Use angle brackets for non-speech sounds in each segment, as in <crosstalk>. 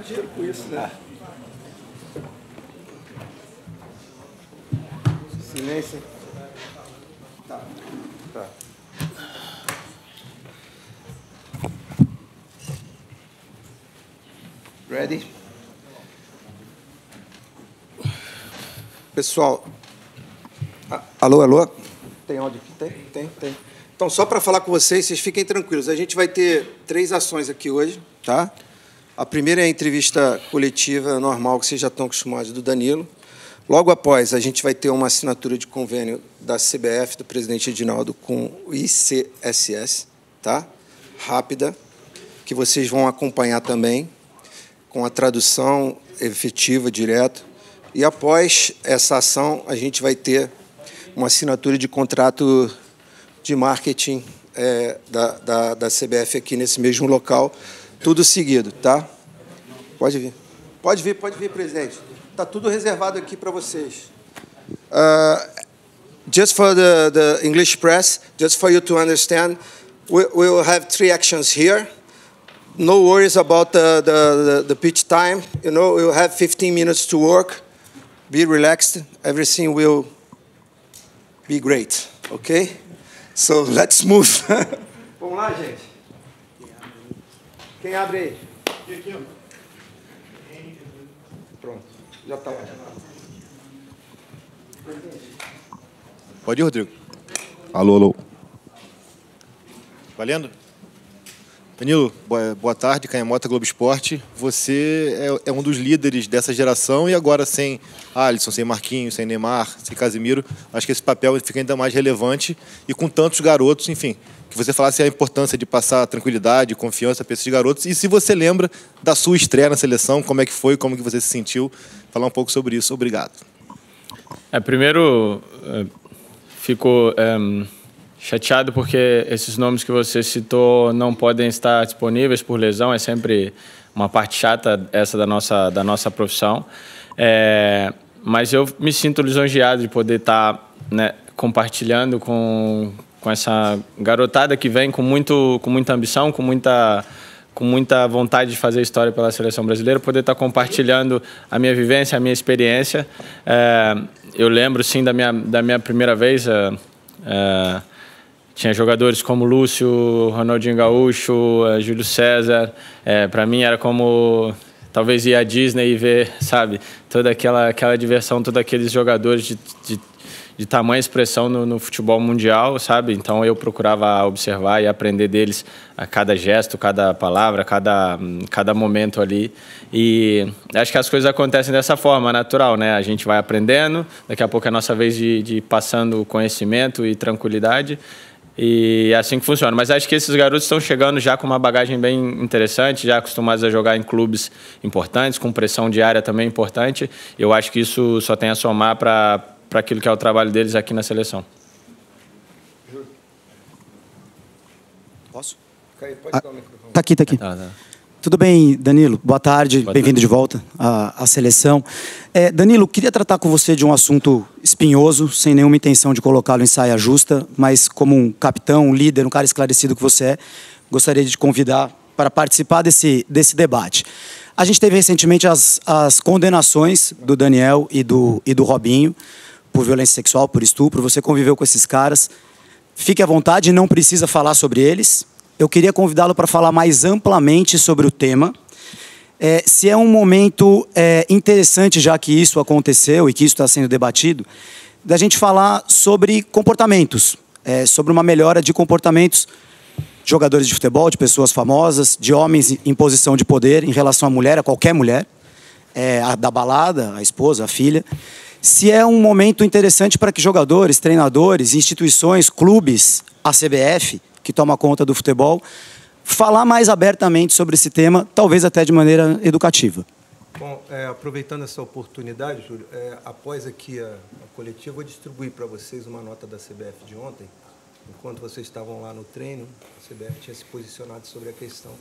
ganhando dinheiro com isso, né? Silêncio. Tá. Tá. Ready? Pessoal, alô, alô? Tem áudio aqui? Tem, tem, tem. Então, só para falar com vocês, vocês fiquem tranquilos. A gente vai ter três ações aqui hoje, tá? A primeira é a entrevista coletiva normal que vocês já estão acostumados do Danilo. Logo após, a gente vai ter uma assinatura de convênio da CBF, do presidente Edinaldo, com o ICSS, tá? rápida, que vocês vão acompanhar também, com a tradução efetiva, direta. E após essa ação, a gente vai ter uma assinatura de contrato de marketing é, da, da, da CBF aqui nesse mesmo local, Tudo seguido, tá? Pode vir. Pode vir, pode vir, presidente. Tá tudo reservado aqui para vocês. Uh, just for the, the English press, just for you to understand, we, we will have three actions here. No worries about the, the, the, the pitch time. You know, we will have 15 minutes to work. Be relaxed. Everything will be great, okay? So let's move. <laughs> Vamos lá, gente. Quem abre aí? Pronto, já está lá. Pode ir, Rodrigo. Alô, alô. Valendo? Danilo, boa tarde, Canhamota Globo Esporte. Você é, é um dos líderes dessa geração e agora sem Alisson, sem Marquinhos, sem Neymar, sem Casimiro, acho que esse papel fica ainda mais relevante e com tantos garotos, enfim, que você falasse a importância de passar tranquilidade, confiança para esses garotos. E se você lembra da sua estreia na seleção, como é que foi, como que você se sentiu, falar um pouco sobre isso. Obrigado. É, primeiro, é, fico é, chateado porque esses nomes que você citou não podem estar disponíveis por lesão. É sempre uma parte chata essa da nossa, da nossa profissão. É, mas eu me sinto lisonjeado de poder estar tá, né, compartilhando com, com essa garotada que vem com, muito, com muita ambição, com muita, com muita vontade de fazer história pela seleção brasileira, poder estar compartilhando a minha vivência, a minha experiência. É, eu lembro, sim, da minha, da minha primeira vez. É, é, tinha jogadores como Lúcio, Ronaldinho Gaúcho, é, Júlio César. É, Para mim era como talvez ir à Disney e ver, sabe, toda aquela, aquela diversão, todos aqueles jogadores de, de de tamanha expressão no, no, futebol mundial, sabe? Então eu procurava observar e aprender deles a cada gesto, cada palavra, cada, cada momento ali. E acho que as coisas acontecem dessa forma, natural, né? A gente vai aprendendo, daqui a pouco é a nossa vez de, de passando conhecimento e tranquilidade. E é assim que funciona. Mas acho que esses garotos estão chegando já com uma bagagem bem interessante, já acostumados a jogar em clubes importantes, com pressão diária também importante. Eu acho que isso só tem a somar para para aquilo que é o trabalho deles aqui na seleção. Posso? pode dar ah, o microfone. Tá aqui, tá aqui. Tá, tá. Tudo bem, Danilo? Boa tarde, bem-vindo de volta à, à seleção. É, Danilo, queria tratar com você de um assunto espinhoso, sem nenhuma intenção de colocá-lo em saia justa, mas como um capitão, um líder, um cara esclarecido que você é, gostaria de te convidar para participar desse, desse debate. A gente teve recentemente as, as condenações do Daniel e do, e do Robinho por violência sexual, por estupro, você conviveu com esses caras. Fique à vontade, não precisa falar sobre eles. Eu queria convidá-lo para falar mais amplamente sobre o tema. É, se é um momento é, interessante, já que isso aconteceu e que isso está sendo debatido, da gente falar sobre comportamentos, é, sobre uma melhora de comportamentos de jogadores de futebol, de pessoas famosas, de homens em posição de poder em relação à mulher, a qualquer mulher, é, a da balada, a esposa, a filha se é um momento interessante para que jogadores, treinadores, instituições, clubes, a CBF, que toma conta do futebol, falar mais abertamente sobre esse tema, talvez até de maneira educativa. Bom, é, aproveitando essa oportunidade, Júlio, é, após aqui a, a coletiva, vou distribuir para vocês uma nota da CBF de ontem. Enquanto vocês estavam lá no treino, a CBF tinha se posicionado sobre a questão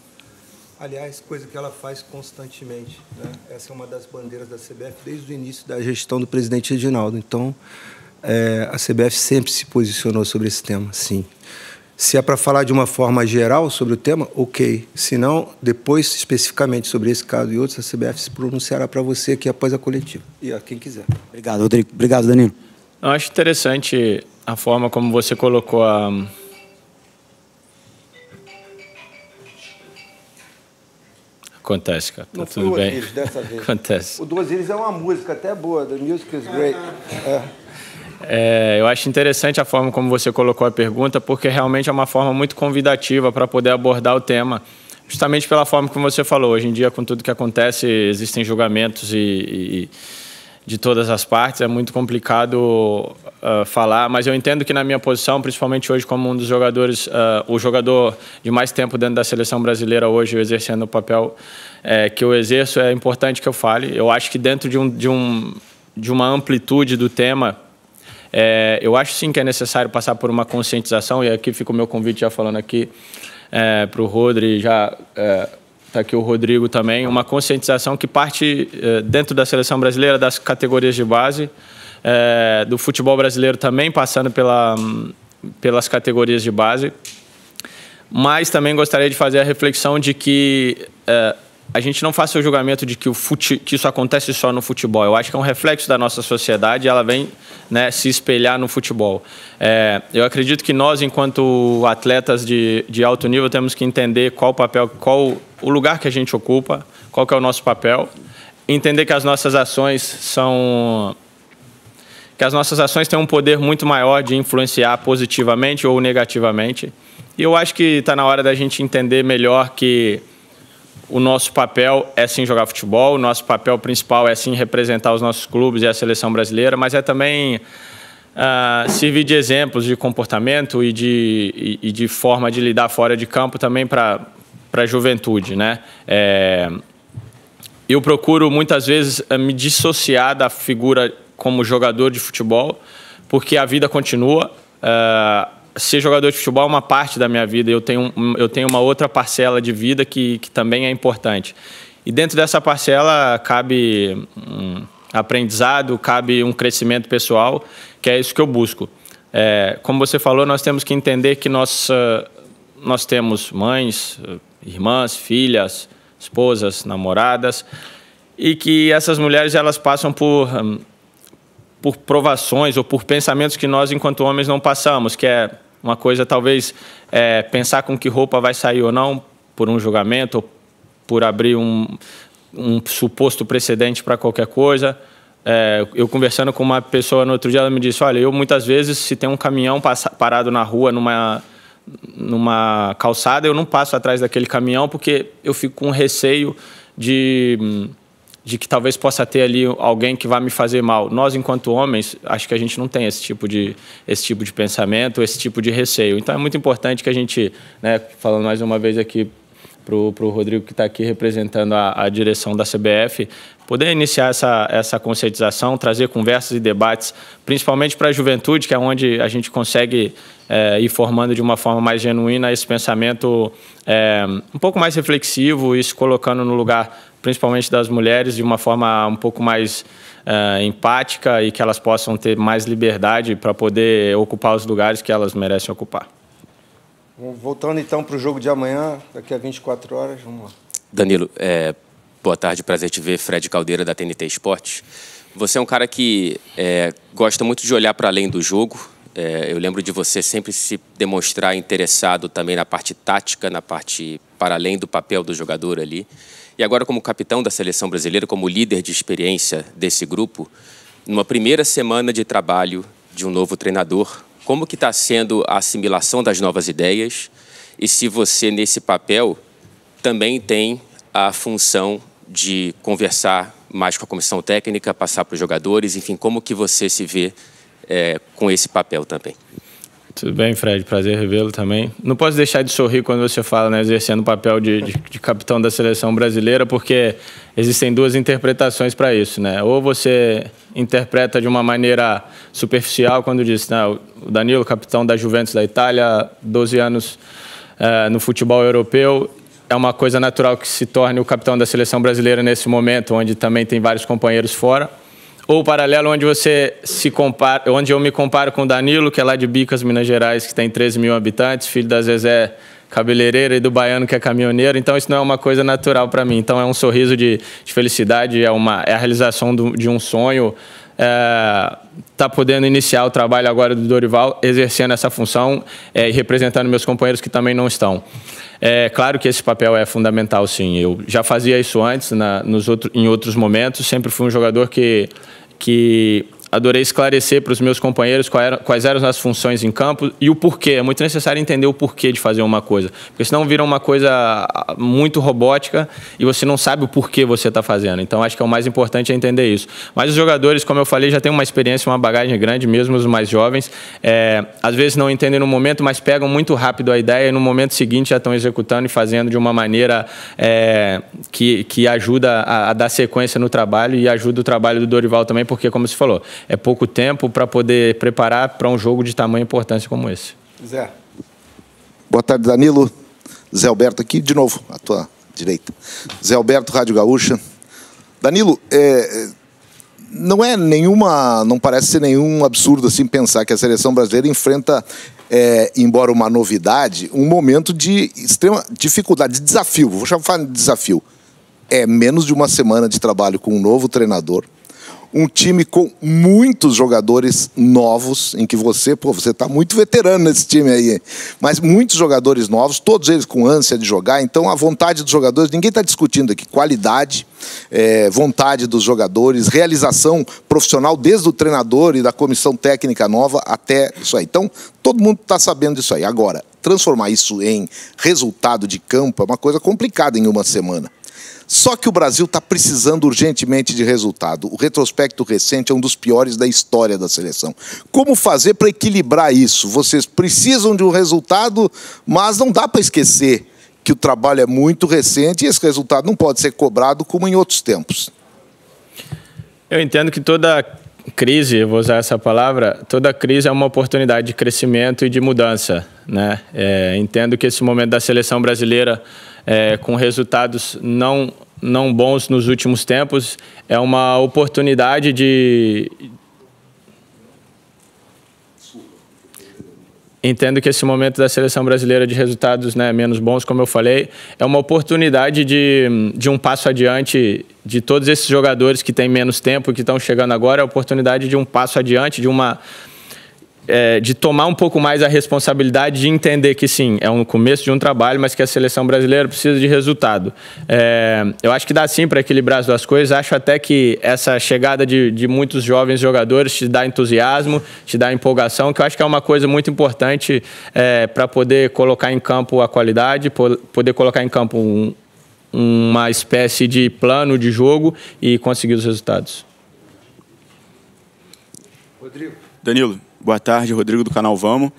Aliás, coisa que ela faz constantemente. Né? Essa é uma das bandeiras da CBF desde o início da gestão do presidente Reginaldo. Então, é, a CBF sempre se posicionou sobre esse tema, sim. Se é para falar de uma forma geral sobre o tema, ok. Se não, depois, especificamente sobre esse caso e outros, a CBF se pronunciará para você aqui após a coletiva. E a quem quiser. Obrigado, Rodrigo. Obrigado, Danilo. Eu acho interessante a forma como você colocou a Acontece, cara. Tá tudo bem. Osiris, dessa vez. Acontece. O dois Iris é uma música até boa, The Music is Great. É. É, eu acho interessante a forma como você colocou a pergunta, porque realmente é uma forma muito convidativa para poder abordar o tema. Justamente pela forma como você falou, hoje em dia, com tudo que acontece, existem julgamentos e, e de todas as partes. É muito complicado uh, falar, mas eu entendo que na minha posição, principalmente hoje como um dos jogadores, uh, o jogador de mais tempo dentro da seleção brasileira hoje, exercendo o papel é, que eu exerço, é importante que eu fale. Eu acho que dentro de, um, de, um, de uma amplitude do tema, é, eu acho sim que é necessário passar por uma conscientização, e aqui fica o meu convite já falando aqui é, para o Rodri, já Está aqui o Rodrigo também. Uma conscientização que parte eh, dentro da seleção brasileira, das categorias de base, é, do futebol brasileiro também passando pela, pelas categorias de base. Mas também gostaria de fazer a reflexão de que é, a gente não faça o julgamento de que, o fute, que isso acontece só no futebol. Eu acho que é um reflexo da nossa sociedade ela vem né, se espelhar no futebol. É, eu acredito que nós, enquanto atletas de, de alto nível, temos que entender qual papel, qual o lugar que a gente ocupa, qual que é o nosso papel, entender que as nossas ações são que as nossas ações têm um poder muito maior de influenciar positivamente ou negativamente. E eu acho que está na hora da gente entender melhor que o nosso papel é sim jogar futebol, o nosso papel principal é sim representar os nossos clubes e a seleção brasileira, mas é também ah, servir de exemplos de comportamento e de, e, e de forma de lidar fora de campo também para para a juventude, né? É, eu procuro muitas vezes eh, me dissociar da figura como jogador de futebol, porque a vida continua. Uh, ser jogador de futebol é uma parte da minha vida. Eu tenho, eu tenho uma outra parcela de vida que, que também é importante. E dentro dessa parcela cabe um aprendizado, cabe um crescimento pessoal, que é isso que eu busco. É, como você falou, nós temos que entender que nós, eh, nós temos mães, irmãs, filhas, esposas, namoradas, e que essas mulheres elas passam por hum, por provações ou por pensamentos que nós enquanto homens não passamos, que é uma coisa talvez é, pensar com que roupa vai sair ou não por um julgamento, ou por abrir um, um suposto precedente para qualquer coisa. É, eu conversando com uma pessoa no outro dia, ela me disse: Olha, eu muitas vezes, se tem um caminhão parado na rua, numa, numa calçada, eu não passo atrás daquele caminhão porque eu fico com receio de, de que talvez possa ter ali alguém que vá me fazer mal. Nós, enquanto homens, acho que a gente não tem esse tipo de, esse tipo de pensamento, esse tipo de receio. Então é muito importante que a gente, né, falando mais uma vez aqui para o Rodrigo que está aqui representando a, a, direção da CBF, poder iniciar essa, essa conscientização, trazer conversas e debates, principalmente para a juventude, que é onde a gente consegue é, ir formando de uma forma mais genuína esse pensamento é, um pouco mais reflexivo e se colocando no lugar, principalmente das mulheres, de uma forma um pouco mais é, empática e que elas possam ter mais liberdade para poder ocupar os lugares que elas merecem ocupar. Voltando então para o jogo de amanhã, daqui a 24 horas, vamos lá. Danilo, é, boa tarde, prazer te ver. Fred Caldeira, da TNT Esportes. Você é um cara que é, gosta muito de olhar para além do jogo. É, eu lembro de você sempre se demonstrar interessado também na parte tática, na parte para além do papel do jogador ali. E agora, como capitão da seleção brasileira, como líder de experiência desse grupo, numa primeira semana de trabalho de um novo treinador, como que está sendo a assimilação das novas ideias e se você, nesse papel, também tem a função de conversar mais com a comissão técnica, passar para os jogadores, enfim, como que você se vê é, com esse papel também? Tudo bem, Fred? Prazer revê-lo também. Não posso deixar de sorrir quando você fala, né, exercendo o papel de, de, de capitão da seleção brasileira, porque existem duas interpretações para isso, né? Ou você interpreta de uma maneira superficial quando diz, né, o Danilo, capitão da Juventus da Itália, 12 anos é, no futebol europeu, é uma coisa natural que se torne o capitão da seleção brasileira nesse momento, onde também tem vários companheiros fora ou o paralelo onde você se compara, onde eu me comparo com o Danilo, que é lá de Bicas, Minas Gerais, que tem 13 mil habitantes, filho da Zezé cabeleireira e do baiano que é caminhoneiro, então isso não é uma coisa natural para mim. Então é um sorriso de, de felicidade, é uma é a realização do, de um sonho está é, podendo iniciar o trabalho agora do Dorival, exercendo essa função é, e representando meus companheiros que também não estão. É claro que esse papel é fundamental, sim. Eu já fazia isso antes, na, nos outro, em outros momentos. Sempre fui um jogador que, que adorei esclarecer para os meus companheiros quais eram, quais eram as funções em campo e o porquê. É muito necessário entender o porquê de fazer uma coisa, porque senão vira uma coisa ah, muito robótica e você não sabe o porquê você está fazendo. Então, acho que é o mais importante é entender isso. Mas os jogadores, como eu falei, já têm uma experiência, uma bagagem grande, mesmo os mais jovens. É, às vezes não entendem no momento, mas pegam muito rápido a ideia e no momento seguinte já estão executando e fazendo de uma maneira é, que, que ajuda a, a dar sequência no trabalho e ajuda o trabalho do Dorival também, porque, como se falou, é pouco tempo para poder preparar para um jogo de tamanha importância como esse. Zé. Boa tarde, Danilo. Zé Alberto aqui, de novo, à tua direita. Zé Alberto, Rádio Gaúcha. Danilo, é, não é nenhuma, não parece ser nenhum absurdo assim pensar que a seleção brasileira enfrenta, é, embora uma novidade, um momento de extrema dificuldade, de desafio. Vou chamar de desafio. É menos de uma semana de trabalho com um novo treinador, um time com muitos jogadores novos, em que você, pô, você está muito veterano nesse time aí, mas muitos jogadores novos, todos eles com ânsia de jogar, então a vontade dos jogadores, ninguém está discutindo aqui, qualidade, é, vontade dos jogadores, realização profissional desde o treinador e da comissão técnica nova até isso aí. Então, todo mundo está sabendo disso aí. Agora, transformar isso em resultado de campo é uma coisa complicada em uma semana. Só que o Brasil está precisando urgentemente de resultado. O retrospecto recente é um dos piores da história da seleção. Como fazer para equilibrar isso? Vocês precisam de um resultado, mas não dá para esquecer que o trabalho é muito recente e esse resultado não pode ser cobrado como em outros tempos. Eu entendo que toda crise, vou usar essa palavra, toda crise é uma oportunidade de crescimento e de mudança. Né? É, entendo que esse momento da seleção brasileira é, com resultados não, não bons nos últimos tempos, é uma oportunidade de. Entendo que esse momento da seleção brasileira de resultados né, menos bons, como eu falei, é uma oportunidade de, de um passo adiante de todos esses jogadores que têm menos tempo, que estão chegando agora, é a oportunidade de um passo adiante, de uma é, de tomar um pouco mais a responsabilidade de entender que sim, é um começo de um trabalho, mas que a seleção brasileira precisa de resultado. É, eu acho que dá sim para equilibrar as duas coisas. Acho até que essa chegada de, de muitos jovens jogadores te dá entusiasmo, te dá empolgação, que eu acho que é uma coisa muito importante é, para poder colocar em campo a qualidade, poder colocar em campo um, uma espécie de plano de jogo e conseguir os resultados. Rodrigo. Danilo. Boa tarde, Rodrigo do canal Vamos.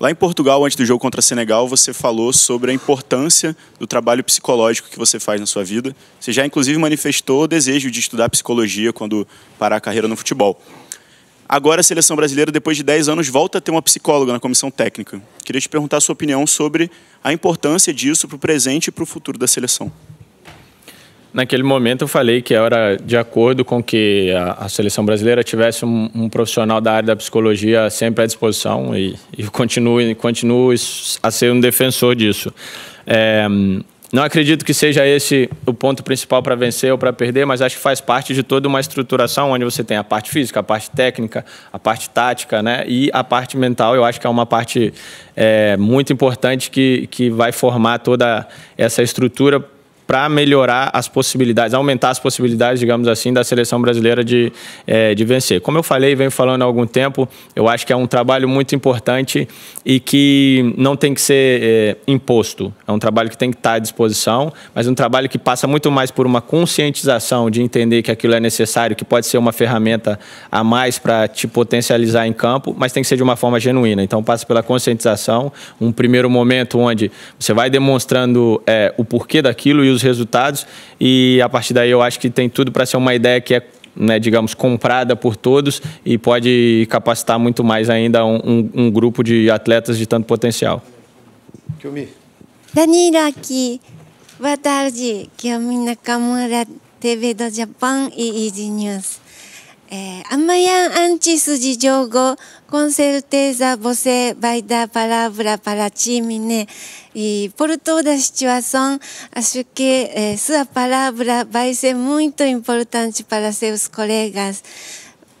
Lá em Portugal, antes do jogo contra Senegal, você falou sobre a importância do trabalho psicológico que você faz na sua vida. Você já, inclusive, manifestou o desejo de estudar psicologia quando parar a carreira no futebol. Agora, a seleção brasileira, depois de 10 anos, volta a ter uma psicóloga na comissão técnica. Queria te perguntar a sua opinião sobre a importância disso para o presente e para o futuro da seleção naquele momento eu falei que era de acordo com que a, a seleção brasileira tivesse um, um, profissional da área da psicologia sempre à disposição e, e continuo, a ser um defensor disso. É, não acredito que seja esse o ponto principal para vencer ou para perder, mas acho que faz parte de toda uma estruturação onde você tem a parte física, a parte técnica, a parte tática, né? E a parte mental, eu acho que é uma parte é, muito importante que, que vai formar toda essa estrutura para melhorar as possibilidades, aumentar as possibilidades, digamos assim, da seleção brasileira de, é, de vencer. Como eu falei, e venho falando há algum tempo, eu acho que é um trabalho muito importante e que não tem que ser é, imposto. É um trabalho que tem que estar à disposição, mas um trabalho que passa muito mais por uma conscientização de entender que aquilo é necessário, que pode ser uma ferramenta a mais para te potencializar em campo, mas tem que ser de uma forma genuína. Então passa pela conscientização, um primeiro momento onde você vai demonstrando é, o porquê daquilo e os resultados e a partir daí eu acho que tem tudo para ser uma ideia que é né, digamos, comprada por todos e pode capacitar muito mais ainda um, um, um grupo de atletas de tanto potencial. aqui boa tarde. Kyomi é Nakamura, TV do Japão e Easy News. えー、アンマヤンアンチスジ上語、コンセルテーザボセバイダパラブラパラチーミネ、ポルトーダシチュアソン、アシュケ、えー、スアパラブラバイセムイトインポルタンチパラセウスコレガス。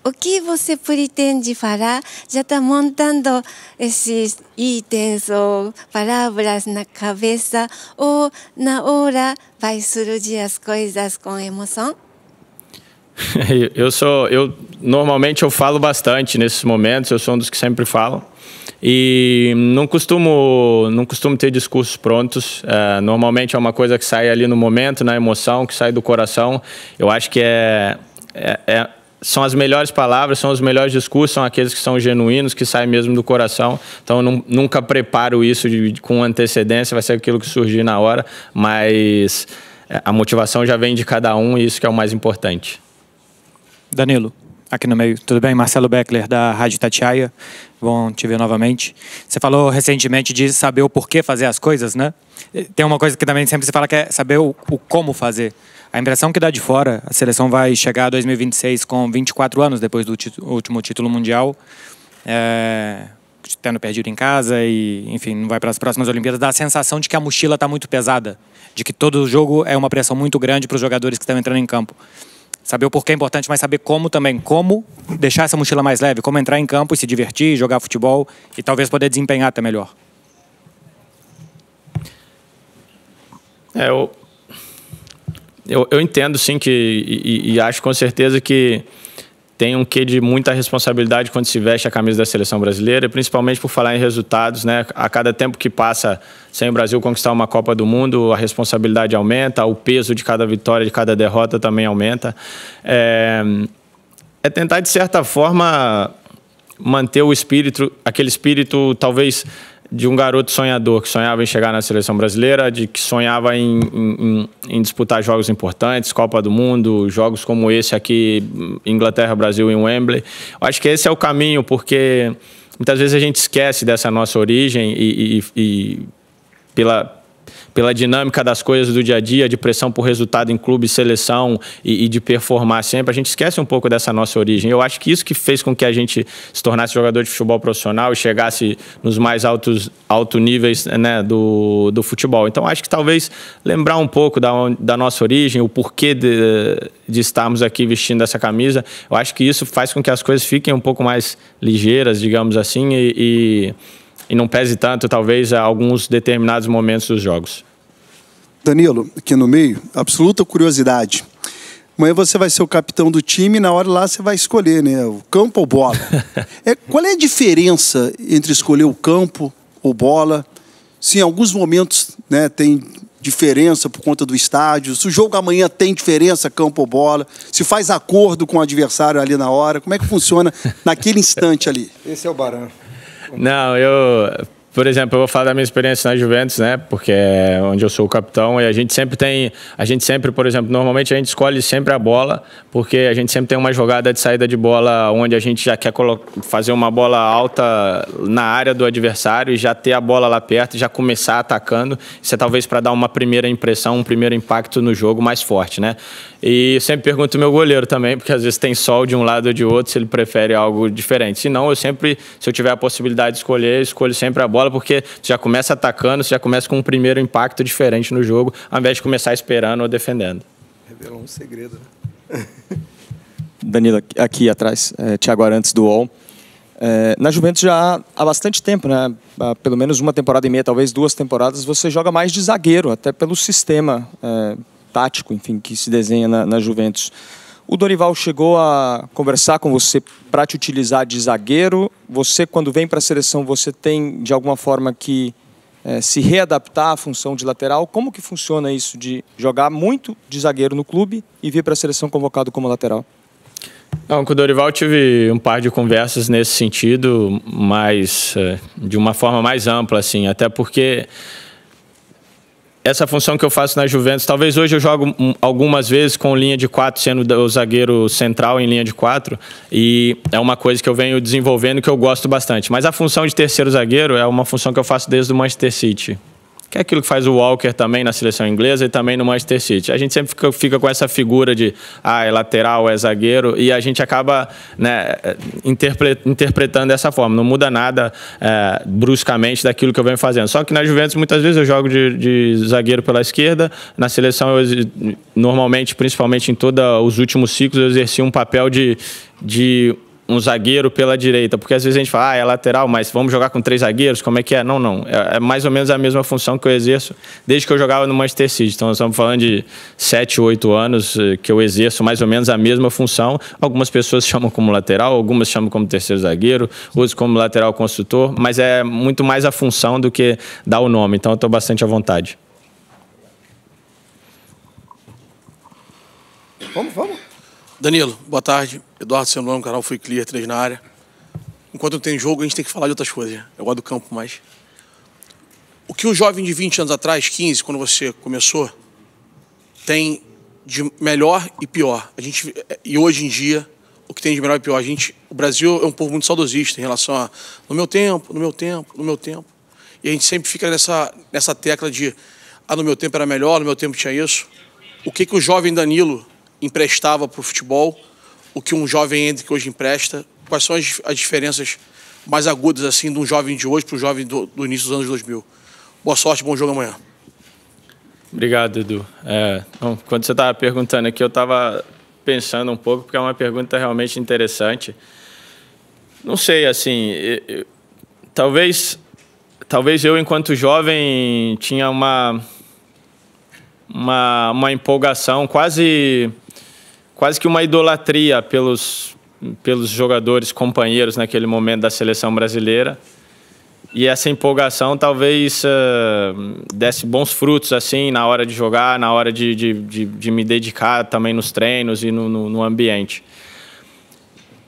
おきぼせプリテンジファラ、ジャタモンタンド、えし、いい転送、パラブラスなカベサ、お、なおら、バイスルジアスコイザスコンエモソン。<laughs> eu sou, eu normalmente eu falo bastante nesses momentos. Eu sou um dos que sempre falam e não costumo, não costumo ter discursos prontos. É, normalmente é uma coisa que sai ali no momento, na emoção, que sai do coração. Eu acho que é, é, é são as melhores palavras, são os melhores discursos, são aqueles que são genuínos, que saem mesmo do coração. Então, eu nunca preparo isso de, de, com antecedência, vai ser aquilo que surgir na hora, mas é, a motivação já vem de cada um e isso que é o mais importante. Danilo, aqui no meio. Tudo bem? Marcelo Beckler, da Rádio Tatiaia. Bom te ver novamente. Você falou recentemente de saber o porquê fazer as coisas, né? Tem uma coisa que também sempre se fala que é saber o, o como fazer. A impressão que dá de fora, a seleção vai chegar a 2026 com 24 anos depois do tito, último título mundial. É, tendo perdido em casa e, enfim, não vai para as próximas Olimpíadas, dá a sensação de que a mochila está muito pesada, de que todo jogo é uma pressão muito grande para os jogadores que estão entrando em campo. Saber o porquê é importante, mas saber como também. Como deixar essa mochila mais leve, como entrar em campo e se divertir, jogar futebol e talvez poder desempenhar até melhor. É, eu, eu, eu entendo sim que, e, e acho com certeza que tem um quê de muita responsabilidade quando se veste a camisa da seleção brasileira, principalmente por falar em resultados, né? A cada tempo que passa sem o Brasil conquistar uma Copa do Mundo, a responsabilidade aumenta, o peso de cada vitória, de cada derrota também aumenta. É, é tentar de certa forma manter o espírito, aquele espírito talvez de um garoto sonhador que sonhava em chegar na seleção brasileira, de que sonhava em, em, em, disputar jogos importantes, Copa do Mundo, jogos como esse aqui, Inglaterra, Brasil e Wembley. Eu acho que esse é o caminho, porque muitas vezes a gente esquece dessa nossa origem e, e, e pela pela dinâmica das coisas do dia a dia, de pressão por resultado em clube, seleção e, e, de performar sempre, a gente esquece um pouco dessa nossa origem. Eu acho que isso que fez com que a gente se tornasse jogador de futebol profissional e chegasse nos mais altos, alto níveis né, do, do futebol. Então acho que talvez lembrar um pouco da, da nossa origem, o porquê de, de estarmos aqui vestindo essa camisa, eu acho que isso faz com que as coisas fiquem um pouco mais ligeiras, digamos assim, e, e e não pese tanto, talvez, a alguns determinados momentos dos jogos. Danilo, aqui no meio, absoluta curiosidade. Amanhã você vai ser o capitão do time e na hora lá você vai escolher, né? O campo ou bola. <laughs> é, qual é a diferença entre escolher o campo ou bola? Se em alguns momentos né, tem diferença por conta do estádio, se o jogo amanhã tem diferença, campo ou bola, se faz acordo com o adversário ali na hora, como é que funciona naquele <laughs> instante ali? Esse é o Barão. Não, eu. Por exemplo, eu vou falar da minha experiência na Juventus, né? Porque é onde eu sou o capitão e a gente sempre tem, a gente sempre, por exemplo, normalmente a gente escolhe sempre a bola, porque a gente sempre tem uma jogada de saída de bola onde a gente já quer fazer uma bola alta na área do adversário e já ter a bola lá perto, já começar atacando. Isso é talvez para dar uma primeira impressão, um primeiro impacto no jogo mais forte, né? E sempre pergunto o meu goleiro também, porque às vezes tem sol de um lado ou de outro, se ele prefere algo diferente. Se não, eu sempre, se eu tiver a possibilidade de escolher, eu escolho sempre a bola, porque você já começa atacando, você já começa com um primeiro impacto diferente no jogo, ao invés de começar esperando ou defendendo. Revelou um segredo, né? <laughs> Danilo, aqui atrás, é, Thiago Arantes do UOL. É, na Juventus já há bastante tempo, né? Há pelo menos uma temporada e meia, talvez duas temporadas, você joga mais de zagueiro, até pelo sistema é, tático, enfim, que se desenha na, na Juventus. O Dorival chegou a conversar com você para te utilizar de zagueiro. Você, quando vem para a seleção, você tem de alguma forma que é, se readaptar à função de lateral. Como que funciona isso de jogar muito de zagueiro no clube e vir para a seleção convocado como lateral? Não, com o Dorival tive um par de conversas nesse sentido, mas é, de uma forma mais ampla, assim, até porque essa função que eu faço na Juventus, talvez hoje eu jogo algumas vezes com linha de quatro, sendo o zagueiro central em linha de quatro, e é uma coisa que eu venho desenvolvendo que eu gosto bastante. Mas a função de terceiro zagueiro é uma função que eu faço desde o Manchester City que é aquilo que faz o Walker também na seleção inglesa e também no Manchester City. A gente sempre fica, fica com essa figura de ah, é lateral, é zagueiro, e a gente acaba né, eh, interpretando dessa forma. Não muda nada é, bruscamente daquilo que eu venho fazendo. Só que na Juventus, muitas vezes, eu jogo de, de zagueiro pela esquerda. Na seleção, eu, normalmente, principalmente em todos os últimos ciclos, eu exerci um papel de, de um zagueiro pela direita, porque às vezes a gente fala, ah, é lateral, mas vamos jogar com três zagueiros, como é que é? Não, não. É, é mais ou menos a mesma função que eu exerço desde que eu jogava no Manchester City. Então, nós estamos falando de sete, oito anos eh, que eu exerço mais ou menos a mesma função. Algumas pessoas <laughs> chamam como lateral, algumas chamam como terceiro zagueiro, outros como lateral construtor, mas é muito mais a função do que dar o nome. Então, eu estou bastante à vontade. Vamos, vamos. Danilo, boa tarde. Eduardo Sembrano, canal Foi Clear, 3 na área. Enquanto não tem jogo, a gente tem que falar de outras coisas. Eu gosto do campo mais. O que o jovem de 20 anos atrás, 15, quando você começou, tem de melhor e pior. A gente, e hoje em dia, o que tem de melhor e pior. A gente, o Brasil é um povo muito saudosista em relação a no meu tempo, no meu tempo, no meu tempo. E a gente sempre fica nessa, nessa tecla de ah, no meu tempo era melhor, no meu tempo tinha isso. O que, que o jovem Danilo emprestava para o futebol, o que um jovem entra hoje empresta? Quais são as, as diferenças mais agudas assim de um jovem de hoje para o jovem do, do, início dos anos 2000? Boa sorte, bom jogo amanhã. Obrigado, Edu. É, quando você estava perguntando aqui, eu estava pensando um pouco, porque é uma pergunta realmente interessante. Não sei, assim, eu, talvez, talvez eu, enquanto jovem, tinha uma, uma, uma empolgação quase quase que uma idolatria pelos, pelos jogadores companheiros naquele momento da seleção brasileira. E essa empolgação talvez uh, desse bons frutos assim na hora de jogar, na hora de, de, de, de me dedicar também nos treinos e no, no, no ambiente.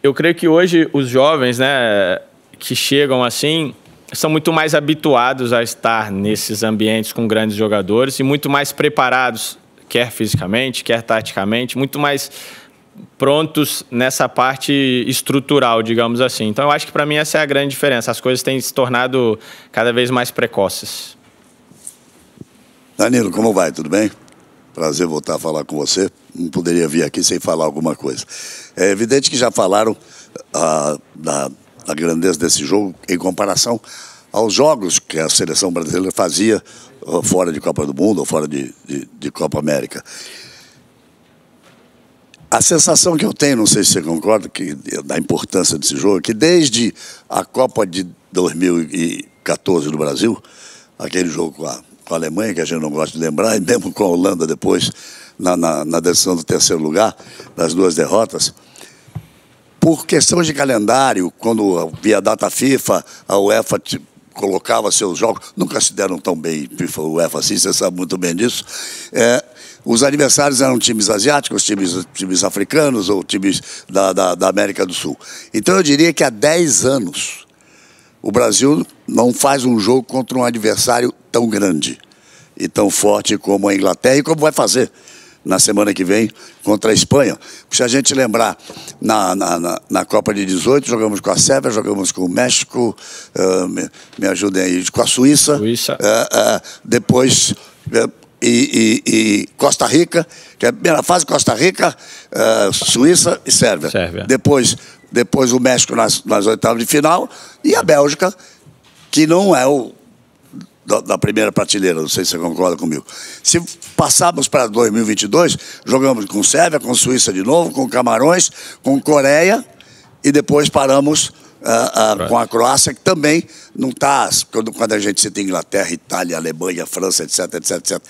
Eu creio que hoje os jovens né, que chegam assim são muito mais habituados a estar nesses ambientes com grandes jogadores e muito mais preparados quer fisicamente, quer taticamente, muito mais prontos nessa parte estrutural, digamos assim. Então, eu acho que para mim essa é a grande diferença. As coisas têm se tornado cada vez mais precoces. Danilo, como vai? Tudo bem? Prazer voltar a falar com você. Não poderia vir aqui sem falar alguma coisa. É evidente que já falaram ah, da, da grandeza desse jogo em comparação aos jogos que a seleção brasileira fazia fora de Copa do Mundo ou fora de, de, de Copa América. A sensação que eu tenho, não sei se você concorda, que, da importância desse jogo, é que desde a Copa de 2014 no Brasil, aquele jogo com a, com a Alemanha, que a gente não gosta de lembrar, e mesmo com a Holanda depois, na, na, na decisão do terceiro lugar, das duas derrotas, por questões de calendário, quando via data FIFA, a UEFA colocava seus jogos, nunca se deram tão bem, o UEFA, assim, você sabe muito bem disso. É, os adversários eram times asiáticos, times, times africanos ou times da, da, da América do Sul. Então eu diria que há 10 anos o Brasil não faz um jogo contra um adversário tão grande e tão forte como a Inglaterra e como vai fazer na semana que vem contra a Espanha. Se a gente lembrar, na, na, na, na Copa de 18 jogamos com a Sérvia, jogamos com o México, uh, me, me, ajudem aí, com a Suíça. Suíça. Uh, uh, depois. Eh, e, e, e, Costa Rica, que é a primeira fase Costa Rica, Suíça e Sérvia. Sérvia. Depois, depois o México nas, nas oitavas de final e a Bélgica, que não é o da, da, primeira prateleira, não sei se você concorda comigo. Se passarmos para 2022, jogamos com Sérvia, com Suíça de novo, com Camarões, com Coreia e depois paramos uh, uh, com a Croácia, que também não está. Quando, quando a gente cita Inglaterra, Itália, Alemanha, França, etc, etc, etc.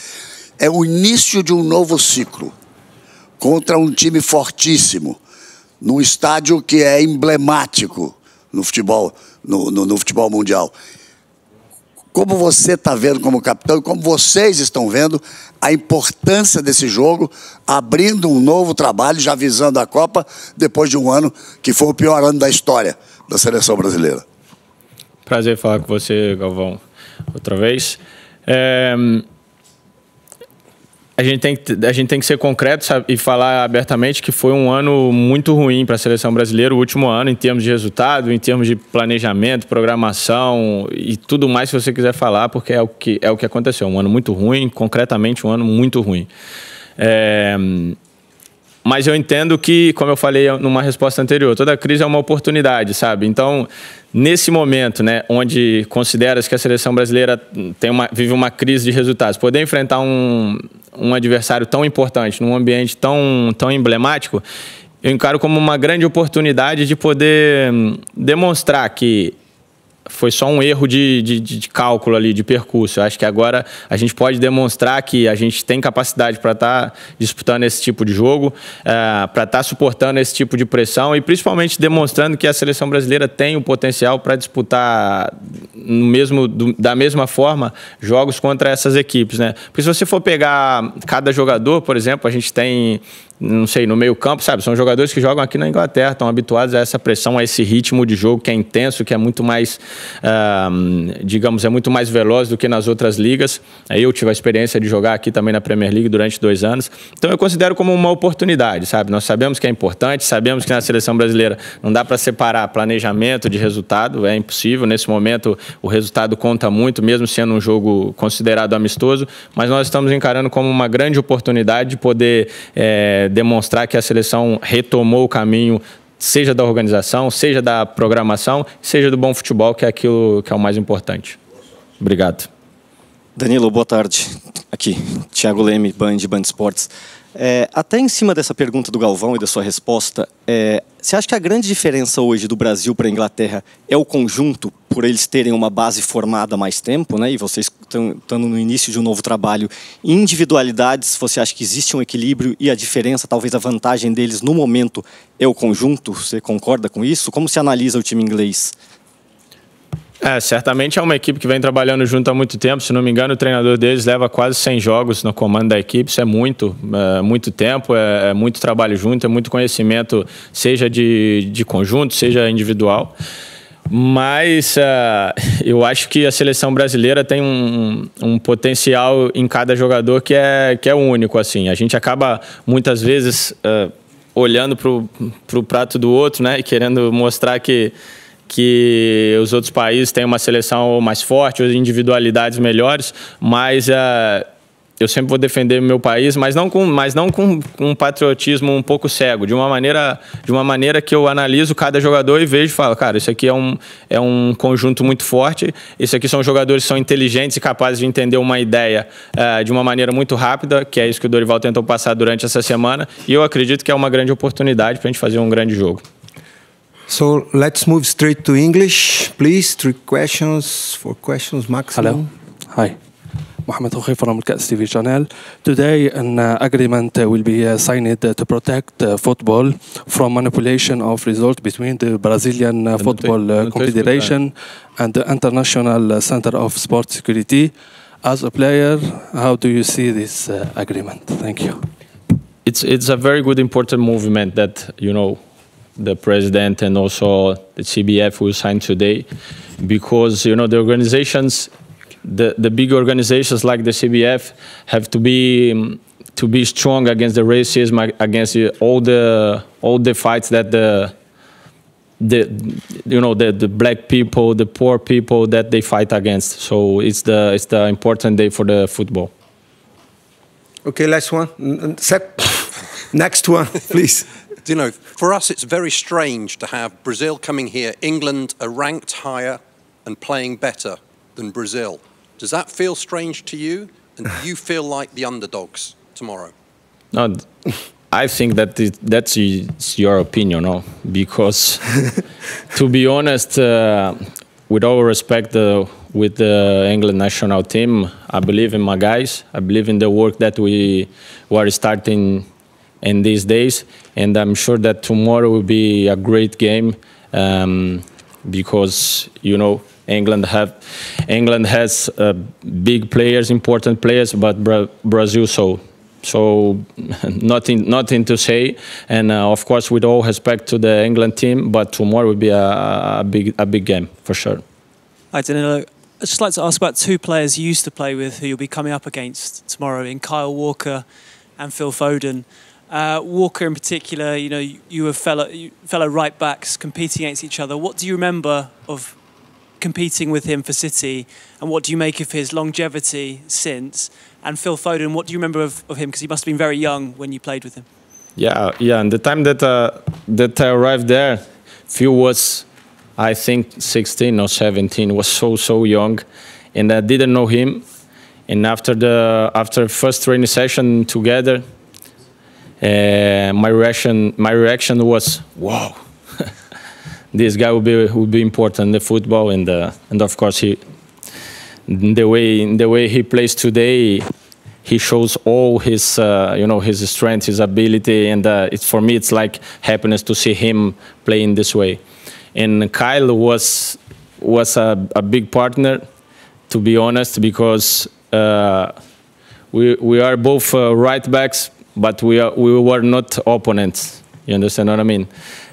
É o início de um novo ciclo contra um time fortíssimo, num estádio que é emblemático no futebol, no, no, no futebol mundial como você está vendo como capitão e como vocês estão vendo a importância desse jogo, abrindo um novo trabalho, já visando a Copa, depois de um ano que foi o pior ano da história da seleção brasileira. Prazer falar com você, Galvão, outra vez. É a gente tem que, a gente tem que ser concreto sabe, e falar abertamente que foi um ano muito ruim para a seleção brasileira, o último ano, em termos de resultado, em termos de planejamento, programação e tudo mais que você quiser falar, porque é o que, é o que aconteceu. Um ano muito ruim, concretamente, um ano muito ruim. É, mas eu entendo que, como eu falei numa resposta anterior, toda crise é uma oportunidade, sabe? Então, nesse momento, né, onde consideras que a seleção brasileira tem uma, vive uma crise de resultados, poder enfrentar um, um adversário tão importante, num ambiente tão, tão emblemático, eu encaro como uma grande oportunidade de poder hum, demonstrar que foi só um erro de, de, de, cálculo ali, de percurso. Eu acho que agora a gente pode demonstrar que a gente tem capacidade para estar tá disputando esse tipo de jogo, eh, para estar tá suportando esse tipo de pressão e principalmente demonstrando que a seleção brasileira tem o potencial para disputar no mesmo, do, da mesma forma jogos contra essas equipes. Né? Porque se você for pegar cada jogador, por exemplo, a gente tem não sei, no meio-campo, sabe? São jogadores que jogam aqui na Inglaterra, estão habituados a essa pressão, a esse ritmo de jogo que é intenso, que é muito mais uh, digamos, é muito mais veloz do que nas outras ligas. Eu tive a experiência de jogar aqui também na Premier League durante dois anos. Então eu considero como uma oportunidade, sabe? Nós sabemos que é importante, sabemos que na seleção brasileira não dá para separar planejamento de resultado, é impossível. Nesse momento o resultado conta muito, mesmo sendo um jogo considerado amistoso, mas nós estamos encarando como uma grande oportunidade de poder é, demonstrar que a seleção retomou o caminho seja da organização, seja da programação, seja do bom futebol, que é aquilo que é o mais importante. Obrigado. Danilo, boa tarde. Aqui, Thiago Leme, Band, Band Esportes. É, até em cima dessa pergunta do Galvão e da sua resposta, é, você acha que a grande diferença hoje do Brasil para a Inglaterra é o conjunto, por eles terem uma base formada há mais tempo, né? E vocês estando no início de um novo trabalho, individualidades, você acha que existe um equilíbrio e a diferença, talvez a vantagem deles no momento é o conjunto? Você concorda com isso? Como se analisa o time inglês? É, certamente é uma equipe que vem trabalhando junto há muito tempo. Se não me engano, o treinador deles leva quase 100 jogos no comando da equipe. Isso é muito, é muito tempo, é, é, muito trabalho junto, é muito conhecimento, seja de, de conjunto, seja individual. Mas uh, <laughs> eu acho que a seleção brasileira tem um, um, potencial em cada jogador que é, que é único. assim. A gente acaba muitas vezes uh, olhando para o prato do outro né, e querendo mostrar que que os outros países têm uma seleção mais forte, individualidades melhores, mas uh, eu sempre vou defender meu país, mas não com, mas não com, com, um patriotismo um pouco cego, de uma maneira, de uma maneira que eu analiso cada jogador e vejo e falo, cara, isso aqui é um, é um conjunto muito forte, isso aqui são jogadores que são inteligentes e capazes de entender uma ideia uh, de uma maneira muito rápida, que é isso que o Dorival tentou passar durante essa semana, e eu acredito que é uma grande oportunidade para a gente fazer um grande jogo. So let's move straight to English, please. Three questions, four questions maximum. Hello. Hi. Mohamed Houhi from the TV channel. Today, an uh, agreement uh, will be uh, signed uh, to protect uh, football from manipulation of results between the Brazilian uh, Football Confederation and the International Center of Sport Security. As a player, how do you see this agreement? Thank you. It's, it's a very good, important movement that, you know, the president and also the CBF will sign today, because you know the organizations, the the big organizations like the CBF have to be. Um, to be strong against the racism, against all the all the fights that the the you know the the black people, the poor people that they fight against. So it's the it's the important day for the football. Okay, last one. Set. <laughs> Next one, <laughs> please you know, for us, it's very strange to have Brazil coming here. England are ranked higher and playing better than Brazil. Does that feel strange to you? And do you <laughs> feel like the underdogs tomorrow? No, I think that it, that's your opinion, no? Because, to be honest, uh, with all respect uh, with the England national team, I believe in my guys. I believe in the work that we were starting in these days. And I'm sure that tomorrow will be a great game um, because you know England have England has uh, big players, important players, but Bra Brazil so. So <laughs> nothing, nothing to say, and uh, of course with all respect to the England team, but tomorrow will be a, a big, a big game for sure. I I'd just like to ask about two players you used to play with who you'll be coming up against tomorrow in Kyle Walker and Phil Foden. Uh, Walker in particular, you know, you, were fellow, fellow right backs competing against each other. What do you remember of competing with him for City, and what do you make of his longevity since? And Phil Foden, what do you remember of, of him? Because he must have been very young when you played with him. Yeah, yeah. And the time that uh, that I arrived there, Phil was, I think, 16 or 17. Was so so young, and I didn't know him. And after the after first training session together, Eh, my reaction, my reaction was, "Wow, <laughs> this guy will be will be important in the football and uh, and of course he, the way the way he plays today, he shows all his uh, you know his strength, his ability, and uh, it's for me it's like happiness to see him playing this way. And Kyle was was a, a big partner, to be honest, because uh, we we are both uh, right backs but we, are, we were not opponents. You understand what I mean?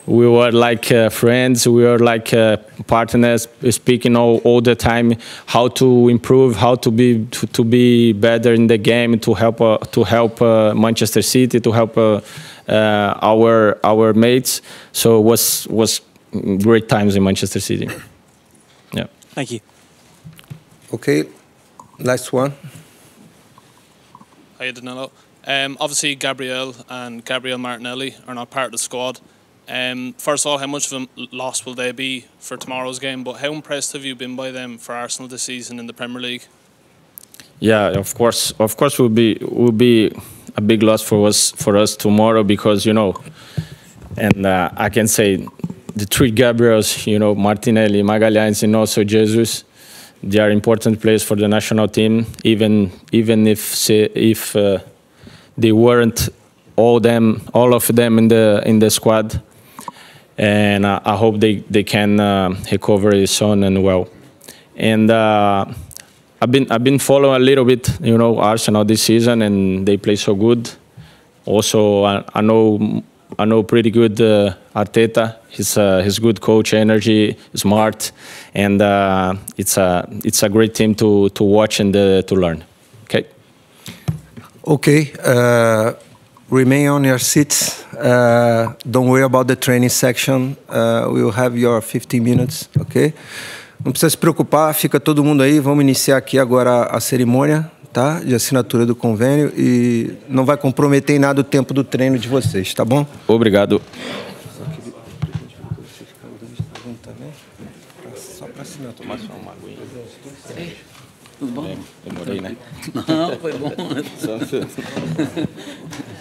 We were like uh, friends, we were like uh, partners, speaking all, all the time how to improve, how to be to, to be better in the game, to help uh, to help uh, Manchester City, to help uh, uh, our our mates. So it was was great times in Manchester City. Yeah. Thank you. Okay, last one. Hi, Danilo. Um, obviously, Gabriel and Gabriel Martinelli are not part of the squad. Um, first of all, how much of a loss will they be for tomorrow's game? But how impressed have you been by them for Arsenal this season in the Premier League? Yeah, of course, of course, will be will be a big loss for us for us tomorrow because you know, and uh, I can say the three Gabriels, you know, Martinelli, Magalhães, and also Jesus, they are important players for the national team. Even even if say, if uh, they weren't all them all of them in the in the squad and I, I hope they they can uh, recover soon and well and uh, I've been I've been following a little bit you know Arsenal this season and they play so good also I, I know I know pretty good uh, Arteta he's a, uh, he's good coach energy smart and uh, it's a it's a great team to to watch and uh, to learn Ok, uh, remain on your seats. Uh, don't worry about the training section. Uh, we'll have your 15 minutes, Ok? Não precisa se preocupar, fica todo mundo aí. Vamos iniciar aqui agora a cerimônia, tá? De assinatura do convênio e não vai comprometer em nada o tempo do treino de vocês, tá bom? Obrigado. Só para uma aguinha. Tudo bom? Demorei, né? Não, foi bom. <laughs> <laughs>